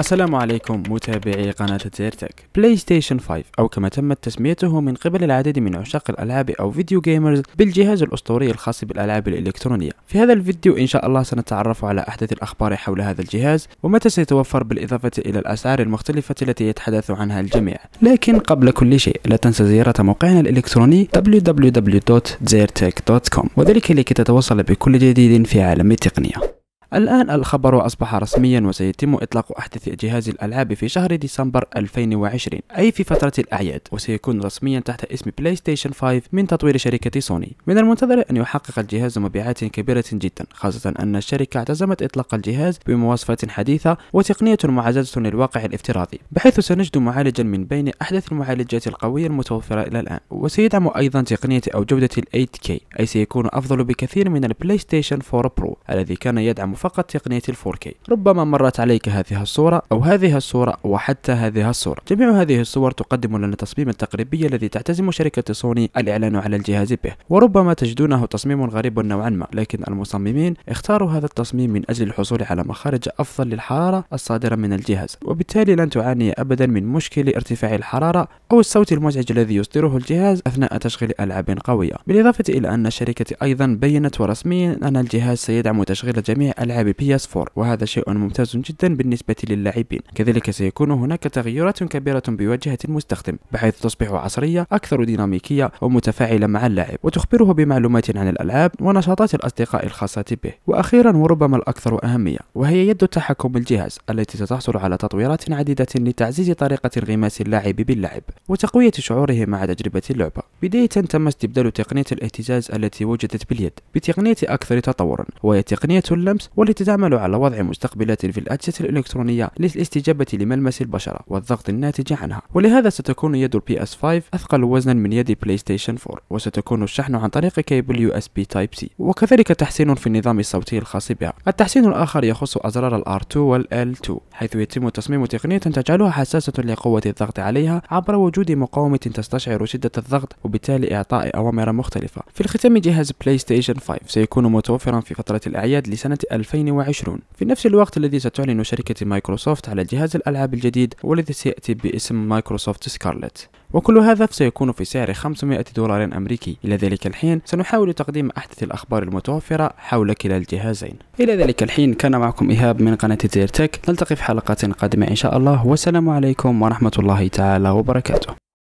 السلام عليكم متابعي قناة تيرتك بلاي ستيشن 5 أو كما تمت تسميته من قبل العديد من عشاق الألعاب أو فيديو جيمرز بالجهاز الأسطوري الخاص بالألعاب الإلكترونية في هذا الفيديو إن شاء الله سنتعرف على أحدث الأخبار حول هذا الجهاز ومتى سيتوفر بالإضافة إلى الأسعار المختلفة التي يتحدث عنها الجميع لكن قبل كل شيء لا تنسى زيارة موقعنا الإلكتروني www.zertech.com وذلك لكي تتوصل بكل جديد في عالم التقنية الآن الخبر أصبح رسميا وسيتم إطلاق أحدث جهاز الألعاب في شهر ديسمبر 2020 أي في فترة الأعياد وسيكون رسميا تحت اسم بلاي ستيشن 5 من تطوير شركة سوني من المنتظر أن يحقق الجهاز مبيعات كبيرة جدا خاصة أن الشركة اعتزمت إطلاق الجهاز بمواصفات حديثة وتقنية معززة للواقع الافتراضي بحيث سنجد معالجا من بين أحدث المعالجات القوية المتوفرة إلى الآن وسيدعم أيضا تقنية أو جودة 8K أي سيكون أفضل بكثير من البلاي ستيشن 4 برو الذي كان يدعم فقط تقنية الفوركي ربما مرت عليك هذه الصورة أو هذه الصورة وحتى هذه الصورة جميع هذه الصور تقدم لنا التصميم التقريبي الذي تعتزم شركة سوني الإعلان على الجهاز به وربما تجدونه تصميم غريب نوعا ما لكن المصممين اختاروا هذا التصميم من أجل الحصول على مخارج أفضل للحرارة الصادرة من الجهاز وبالتالي لن تعاني أبدا من مشكل ارتفاع الحرارة أو الصوت المزعج الذي يصدره الجهاز أثناء تشغيل ألعاب قوية بالإضافة إلى أن الشركة أيضا بينت ورسميا أن الجهاز سيدعم تشغيل جميع ألعاب ألعاب PS4 وهذا شيء ممتاز جدا بالنسبة للاعبين كذلك سيكون هناك تغيرات كبيرة بواجهة المستخدم بحيث تصبح عصرية أكثر ديناميكية ومتفاعلة مع اللاعب وتخبره بمعلومات عن الألعاب ونشاطات الأصدقاء الخاصة به وأخيرا وربما الأكثر أهمية وهي يد تحكم الجهاز التي ستحصل على تطويرات عديدة لتعزيز طريقة انغماس اللاعب باللعب وتقوية شعوره مع تجربة اللعبة بداية تم استبدال تقنية الاهتزاز التي وجدت باليد بتقنية أكثر تطورا وهي تقنية اللمس والتي تعمل على وضع مستقبلات في الأجهزة الإلكترونية للاستجابة لملمس البشرة والضغط الناتج عنها ولهذا ستكون يد البي اس 5 أثقل وزنا من يد بلاي ستيشن 4 وستكون الشحن عن طريق كيبل يو اس بي تايب سي وكذلك تحسين في النظام الصوتي الخاص بها التحسين الآخر يخص أزرار الار 2 والال 2 حيث يتم تصميم تقنية تجعلها حساسة لقوة الضغط عليها عبر وجود مقاومة تستشعر شدة الضغط وبالتالي إعطاء أوامر مختلفة في الختام جهاز بلاي ستيشن 5 سيكون متوفرا في فترة الأعياد لسنة 2020 في نفس الوقت الذي ستعلن شركة مايكروسوفت على جهاز الألعاب الجديد والذي سيأتي باسم مايكروسوفت سكارلت وكل هذا سيكون في سعر 500 دولار أمريكي إلى ذلك الحين سنحاول تقديم أحدث الأخبار المتوفرة حول كلا الجهازين إلى ذلك الحين كان معكم إيهاب من قناة زير تك نلتقي في حلقة قادمة إن شاء الله والسلام عليكم ورحمة الله تعالى وبركاته